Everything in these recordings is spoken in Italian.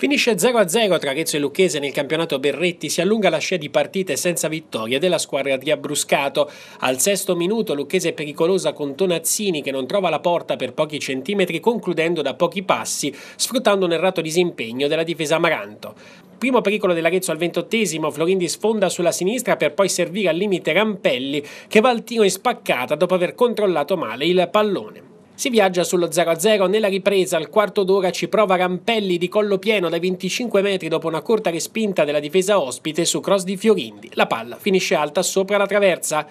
Finisce 0-0 tra Arezzo e Lucchese nel campionato Berretti, si allunga la scia di partite senza vittorie della squadra di Abruscato. Al sesto minuto Lucchese è pericolosa con Tonazzini che non trova la porta per pochi centimetri concludendo da pochi passi, sfruttando un errato disimpegno della difesa Amaranto. Primo pericolo dell'Arezzo al ventottesimo, Florindi sfonda sulla sinistra per poi servire al limite Rampelli che va al tiro in spaccata dopo aver controllato male il pallone. Si viaggia sullo 0-0 nella ripresa, al quarto d'ora ci prova Rampelli di collo pieno dai 25 metri dopo una corta respinta della difesa ospite su cross di Fiorindi. La palla finisce alta sopra la traversa.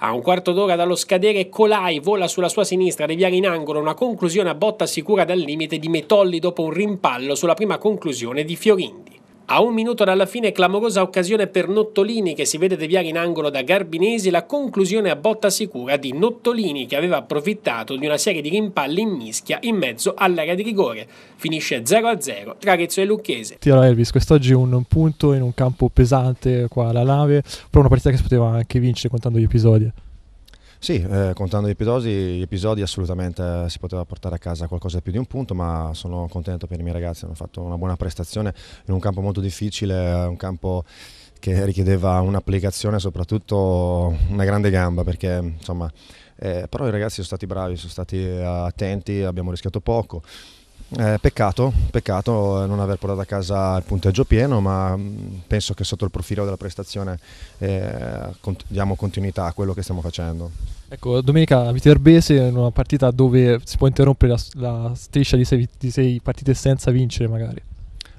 A un quarto d'ora dallo scadere Colai vola sulla sua sinistra, deviare in angolo una conclusione a botta sicura dal limite di Metolli dopo un rimpallo sulla prima conclusione di Fiorindi. A un minuto dalla fine, clamorosa occasione per Nottolini che si vede deviare in angolo da Garbinesi, la conclusione a botta sicura di Nottolini che aveva approfittato di una serie di rimpalli in mischia in mezzo all'area di rigore. Finisce 0-0 tra Arezzo e Lucchese. Tiro Elvis, quest'oggi un punto in un campo pesante qua alla nave, però una partita che si poteva anche vincere contando gli episodi. Sì, eh, contando gli episodi, gli episodi assolutamente eh, si poteva portare a casa qualcosa di più di un punto, ma sono contento per i miei ragazzi, hanno fatto una buona prestazione in un campo molto difficile, eh, un campo che richiedeva un'applicazione soprattutto una grande gamba perché insomma, eh, però i ragazzi sono stati bravi, sono stati eh, attenti, abbiamo rischiato poco. Eh, peccato, peccato, non aver portato a casa il punteggio pieno, ma mm, penso che sotto il profilo della prestazione eh, cont- diamo continuità a quello che stiamo facendo. Ecco, domenica a Viterbese in una partita dove si può interrompere la, la striscia di sei, di sei partite senza vincere magari.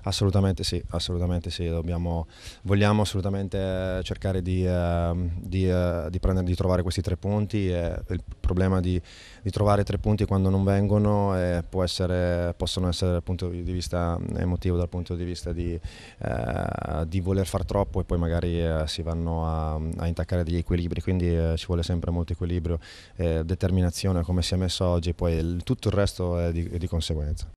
Assolutamente sì, assolutamente sì, Dobbiamo, vogliamo assolutamente cercare di, eh, di, eh, di, prendere, di, trovare questi tre punti, e il problema di, trovare tre punti quando non vengono eh, essere, possono essere dal punto di vista emotivo, dal punto di vista di, eh, voler far troppo e poi magari eh, si vanno a, a, intaccare degli equilibri, quindi eh, ci vuole sempre molto equilibrio, determinazione come si è messo oggi, poi il, tutto il resto è di, è di conseguenza.